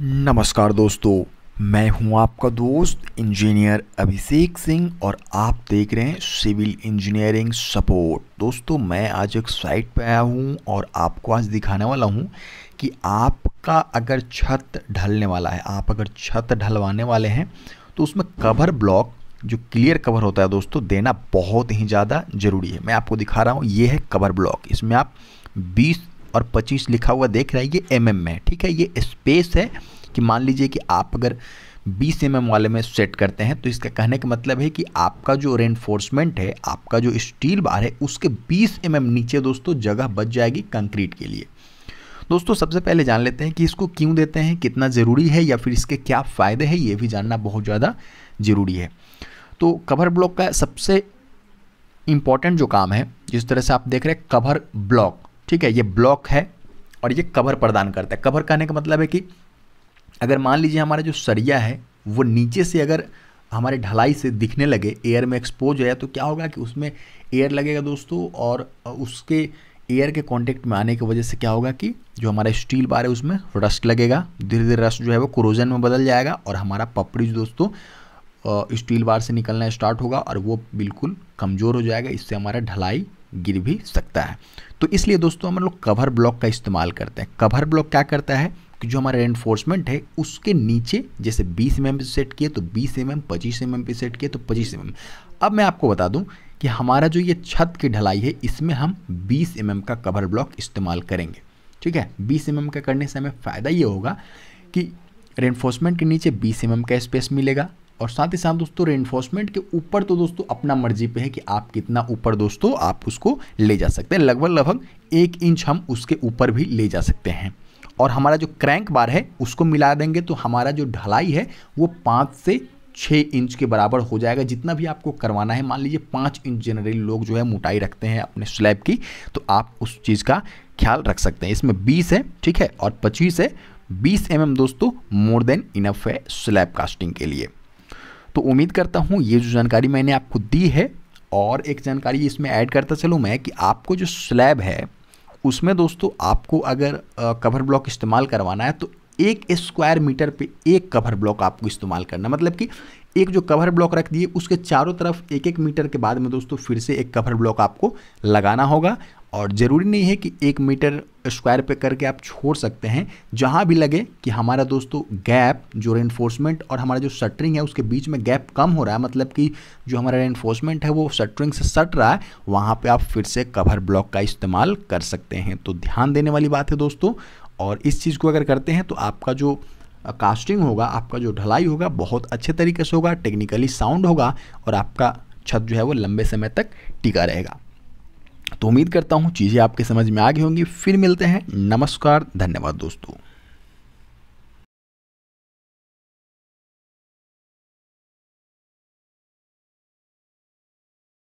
नमस्कार दोस्तों मैं हूं आपका दोस्त इंजीनियर अभिषेक सिंह और आप देख रहे हैं सिविल इंजीनियरिंग सपोर्ट दोस्तों मैं आज एक साइट पर आया हूं और आपको आज दिखाने वाला हूं कि आपका अगर छत ढलने वाला है आप अगर छत ढलवाने वाले हैं तो उसमें कवर ब्लॉक जो क्लियर कवर होता है दोस्तों देना बहुत ही ज़्यादा ज़रूरी है मैं आपको दिखा रहा हूँ ये है कवर ब्लॉक इसमें आप बीस और 25 लिखा हुआ देख रहा है ये एम mm में ठीक है ये स्पेस है कि मान लीजिए कि आप अगर 20 एम mm वाले में सेट करते हैं तो इसका कहने का मतलब है कि आपका जो रेनफोर्समेंट है आपका जो स्टील बार है उसके 20 एम mm नीचे दोस्तों जगह बच जाएगी कंक्रीट के लिए दोस्तों सबसे पहले जान लेते हैं कि इसको क्यों देते हैं कितना ज़रूरी है या फिर इसके क्या फ़ायदे हैं ये भी जानना बहुत ज़्यादा ज़रूरी है तो कवर ब्लॉक का सबसे इम्पॉर्टेंट जो काम है जिस तरह से आप देख रहे हैं कवर ब्लॉक ठीक है ये ब्लॉक है और ये कवर प्रदान करता है कवर करने का मतलब है कि अगर मान लीजिए हमारा जो सरिया है वो नीचे से अगर हमारे ढलाई से दिखने लगे एयर में एक्सपोज जाए तो क्या होगा कि उसमें एयर लगेगा दोस्तों और उसके एयर के कांटेक्ट में आने की वजह से क्या होगा कि जो हमारा स्टील बार है उसमें रस्ट लगेगा धीरे धीरे रस्ट जो है वो क्रोजन में बदल जाएगा और हमारा पपड़ी दोस्तों स्टील बार से निकलना स्टार्ट होगा और वो बिल्कुल कमज़ोर हो जाएगा इससे हमारा ढलाई गिर भी सकता है तो इसलिए दोस्तों हम लोग कवर ब्लॉक का इस्तेमाल करते हैं कवर ब्लॉक क्या करता है कि जो हमारा एनफोर्समेंट है उसके नीचे जैसे 20 एम पे सेट किए तो 20 एम एम पच्चीस एम mm पे सेट किए तो 25 एम mm। अब मैं आपको बता दूं कि हमारा जो ये छत की ढलाई है इसमें हम 20 एम mm का कवर ब्लॉक इस्तेमाल करेंगे ठीक है 20 एम का करने से हमें फ़ायदा ये होगा कि रेनफोर्समेंट के नीचे 20 एम का स्पेस मिलेगा और साथ ही साथ दोस्तों रेनफोर्समेंट के ऊपर तो दोस्तों अपना मर्जी पे है कि आप कितना ऊपर दोस्तों आप उसको ले जा सकते हैं लगभग लगभग एक इंच हम उसके ऊपर भी ले जा सकते हैं और हमारा जो क्रैंक बार है उसको मिला देंगे तो हमारा जो ढलाई है वो पाँच से छः इंच के बराबर हो जाएगा जितना भी आपको करवाना है मान लीजिए पाँच इंच जनरली लोग जो है मोटाई रखते हैं अपने स्लैब की तो आप उस चीज़ का ख्याल रख सकते हैं इसमें बीस है ठीक है और पच्चीस है बीस एम दोस्तों मोर देन इनफ है स्लैब कास्टिंग के लिए तो उम्मीद करता हूँ ये जो जानकारी मैंने आपको दी है और एक जानकारी इसमें ऐड करता चलूँ मैं कि आपको जो स्लैब है उसमें दोस्तों आपको अगर कवर ब्लॉक इस्तेमाल करवाना है तो एक स्क्वायर मीटर पे एक कवर ब्लॉक आपको इस्तेमाल करना मतलब कि एक जो कवर ब्लॉक रख दिए उसके चारों तरफ एक एक मीटर के बाद में दोस्तों फिर से एक कवर ब्लॉक आपको लगाना होगा और ज़रूरी नहीं है कि एक मीटर स्क्वायर पे करके आप छोड़ सकते हैं जहाँ भी लगे कि हमारा दोस्तों गैप जो रेनफोर्समेंट और हमारा जो शटरिंग है उसके बीच में गैप कम हो रहा है मतलब कि जो हमारा रेनफोर्समेंट है वो शटरिंग से सट रहा है वहाँ पे आप फिर से कवर ब्लॉक का इस्तेमाल कर सकते हैं तो ध्यान देने वाली बात है दोस्तों और इस चीज़ को अगर करते हैं तो आपका जो कास्टिंग होगा आपका जो ढलाई होगा बहुत अच्छे तरीके से होगा टेक्निकली साउंड होगा और आपका छत जो है वो लंबे समय तक टिका रहेगा तो उम्मीद करता हूँ चीज़ें आपके समझ में आ गई होंगी फिर मिलते हैं नमस्कार धन्यवाद दोस्तों